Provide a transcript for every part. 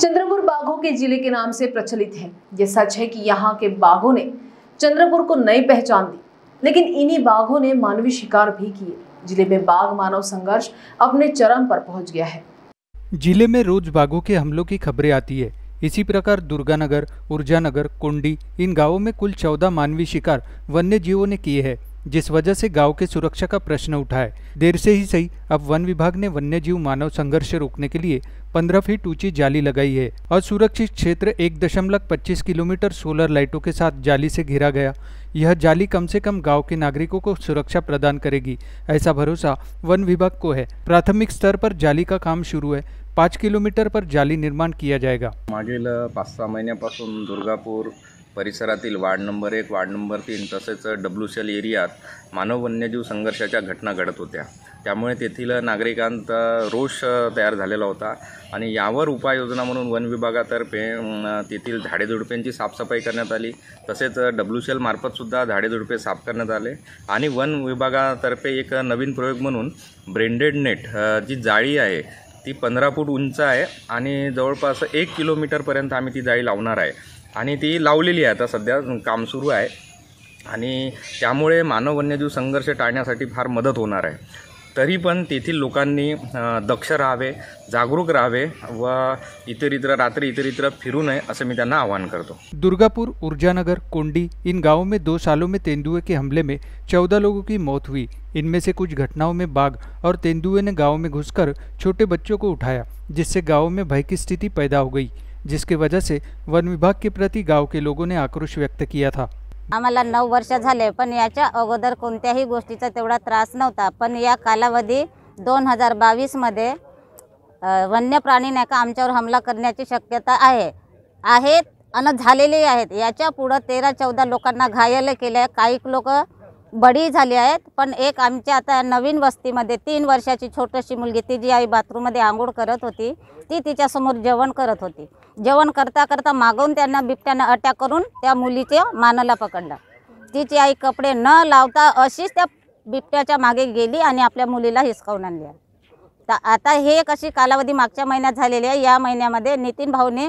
चंद्रपुर बाघों के जिले के नाम से प्रचलित है ये सच है कि यहाँ के बाघों ने चंद्रपुर को नई पहचान दी लेकिन इन्हीं बाघों ने मानवीय शिकार भी किए जिले में बाघ मानव संघर्ष अपने चरम पर पहुंच गया है जिले में रोज बाघों के हमलों की खबरें आती है इसी प्रकार दुर्गानगर ऊर्जानगर कुंडी इन गांवों में कुल चौदह मानवीय शिकार वन्य जीवों ने किए हैं जिस वजह से गांव के सुरक्षा का प्रश्न उठा है देर से ही सही अब वन विभाग ने वन्य जीव मानव संघर्ष रोकने के लिए 15 फीट ऊंची जाली लगाई है और सुरक्षित क्षेत्र एक दशमलव पच्चीस किलोमीटर सोलर लाइटों के साथ जाली से घिरा गया यह जाली कम से कम गांव के नागरिकों को सुरक्षा प्रदान करेगी ऐसा भरोसा वन विभाग को है प्राथमिक स्तर पर जाली का काम शुरू है पाँच किलोमीटर पर जाली निर्माण किया जाएगा मागील पाच सहा महिन्यापासून दुर्गापुर परिसरातील वार्ड नंबर एक वार्ड नंबर तीन तसेच डब्ल्यू सी एल एरियात मानव वन्यजीव संघर्षाच्या घटना घडत होत्या त्यामुळे तेथील नागरिकांत रोष तयार झालेला होता आणि यावर उपाययोजना म्हणून वन विभागातर्फे तेथील झाडेझुडपेंची साफसफाई करण्यात आली तसेच डब्ल्यू सी एलमार्फतसुद्धा झाडेझुडपे साफ करण्यात आले आणि वन विभागातर्फे एक नवीन प्रयोग म्हणून ब्रेंडेड नेट जी जाळी आहे ती पंधरा फूट उंच आहे आणि जवळपास एक किलोमीटरपर्यंत आम्ही ती जाई लावणार आहे आणि ती लावलेली आहे आता सध्या काम सुरू आहे आणि त्यामुळे मानव वन्यजीव संघर्ष टाळण्यासाठी फार मदत होणार आहे तरीपन तेथी लोकानी दक्ष रहावे जागरूक रहावे व इतर इतर रात्र इतर इतर फिरू नए असं मैं आह्वान करते दुर्गापुर ऊर्जानगर कोंडी इन गांवों में दो सालों में तेंदुए के हमले में चौदह लोगों की मौत हुई इनमें से कुछ घटनाओं में बाघ और तेंदुए ने गाँव में घुसकर छोटे बच्चों को उठाया जिससे गाँव में भय की स्थिति पैदा हो गई जिसके वजह से वन विभाग के प्रति गाँव के लोगों ने आक्रोश व्यक्त किया था आम्हाला नऊ वर्ष झाले पण याच्या अगोदर कोणत्याही गोष्टीचा तेवढा त्रास नव्हता पण या कालावधी दोन हजार बावीसमध्ये वन्य प्राणी नाही का आमच्यावर हमला करण्याची शक्यता आहे आहेत आणि झालेली आहेत याच्या पुढं तेरा चौदा लोकांना घायल केले आहे काही लोक बडी झाली आहेत पण एक आमच्या आता नवीन वस्तीमध्ये तीन वर्षाची छोटीशी मुलगी ती जी आई बाथरूममध्ये आंघोळ करत होती ती तिच्यासमोर जेवण करत होती जेवण करता करता मागवून त्यांना बिबट्यानं अटॅक करून त्या मुलीचे मानाला पकडलं तिची आई कपडे न लावता अशीच त्या बिबट्याच्या मागे गेली आणि आपल्या मुलीला हिसकावून आणली तर आता हे कशी कालावधी मागच्या महिन्यात झालेली आहे या महिन्यामध्ये नितीन भाऊने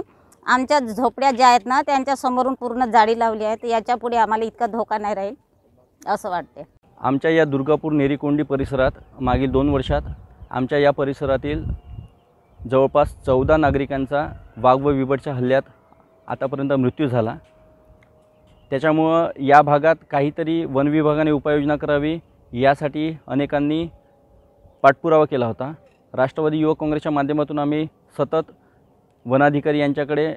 आमच्या झोपड्या ज्या आहेत ना त्यांच्या समोरून पूर्ण जाळी लावली आहे याच्या याच्यापुढे आम्हाला इतका धोका नाही राहील असं वाटते आमच्या या दुर्गापूर नेरीकोंडी परिसरात मागील दोन वर्षात आमच्या या परिसरातील जवळपास चौदा नागरिकांचा वाघ व बिबटच्या हल्ल्यात आतापर्यंत मृत्यू झाला त्याच्यामुळं या भागात काहीतरी वन विभागाने उपाययोजना करावी यासाठी अनेकांनी पाठपुरावा केला होता राष्ट्रवादी युवक काँग्रेसच्या माध्यमातून आम्ही सतत वनाधिकारी यांच्याकडे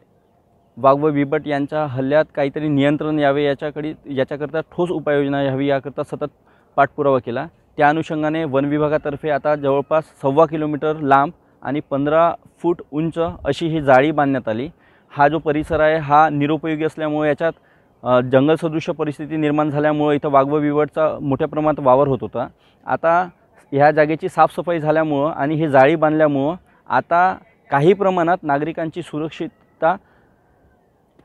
वाघ व बिबट यांच्या हल्ल्यात काहीतरी नियंत्रण यावे याच्याकडे याच्याकरता ठोस उपाययोजना यावी याकरता सतत पाठपुरावा केला त्या अनुषंगाने वन विभागातर्फे आता जवळपास सव्वा किलोमीटर लांब आणि पंधरा फूट उंच अशी ही जाळी बांधण्यात आली हा जो परिसर आहे हा निरुपयोगी असल्यामुळे याच्यात जंगल सदृश्य परिस्थिती निर्माण झाल्यामुळे इथं वाघ बिवटचा मोठ्या प्रमाणात वावर होत होता आता ह्या जागेची साफसफाई झाल्यामुळं आणि ही जाळी बांधल्यामुळं आता काही प्रमाणात नागरिकांची सुरक्षितता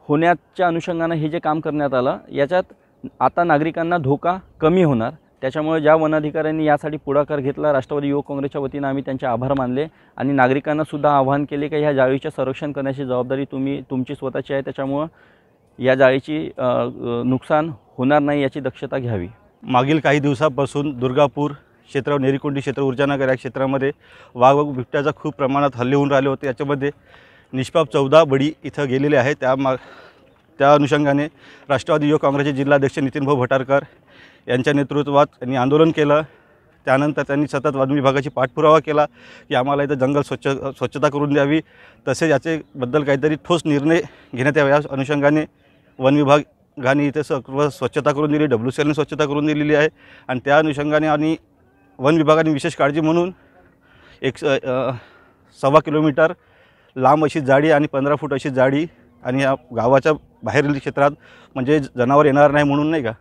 होण्याच्या अनुषंगानं हे जे काम करण्यात आलं याच्यात आता नागरिकांना धोका कमी होणार त्याच्यामुळे ज्या वनाधिकाऱ्यांनी यासाठी पुढाकार घेतला राष्ट्रवादी युवक काँग्रेसच्या वतीनं आम्ही त्यांचे आभार मानले आणि नागरिकांना सुद्धा आवाहन केले की ह्या जाळीचे संरक्षण करण्याची जबाबदारी तुम्ही तुमची स्वतःची आहे त्याच्यामुळं या जाळीची नुकसान होणार नाही याची दक्षता घ्यावी मागील काही दिवसापासून दुर्गापूर क्षेत्र नेरीकोंडी क्षेत्र ऊर्जानगर या क्षेत्रामध्ये वाघ वाघ बिबट्याचा खूप प्रमाणात हल्ले होऊन राहिले होते याच्यामध्ये निष्पाप चौदा बडी इथं गेलेले आहे त्या मा त्या अनुषंगाने राष्ट्रवादी युवक काँग्रेसचे जिल्हाध्यक्ष नितीनभाऊ भटारकर यांच्या नेतृत्वात त्यांनी आंदोलन केलं त्यानंतर त्यांनी सतत वन विभागाची पाठपुरावा केला की आम्हाला इथं जंगल स्वच्छ स्वच्छता करून द्यावी तसेच याचेबद्दल काहीतरी ठोस निर्णय घेण्यात यावा या अनुषंगाने वन विभागाने इथे सर्व स्वच्छता करून दिली डब्ल्यू सी एलने स्वच्छता करून दिलेली आहे आणि त्या अनुषंगाने आणि वन विभागाने विशेष काळजी म्हणून एक सव्वा किलोमीटर लांब अशी जाडी आणि पंधरा फूट अशी जाडी आणि या गावाच्या बाहेरील क्षेत्रात म्हणजे जनावर येणार नाही म्हणून नाही का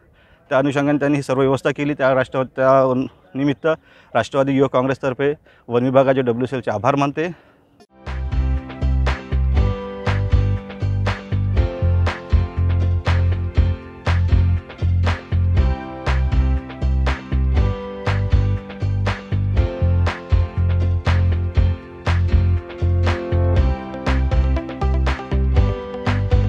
त्या अनुषंगाने त्यांनी ही सर्व व्यवस्था केली त्या राष्ट्रवा त्या निमित्त राष्ट्रवादी युवक काँग्रेसतर्फे वन विभागाचे डब्ल्यू सी एलचे आभार मानते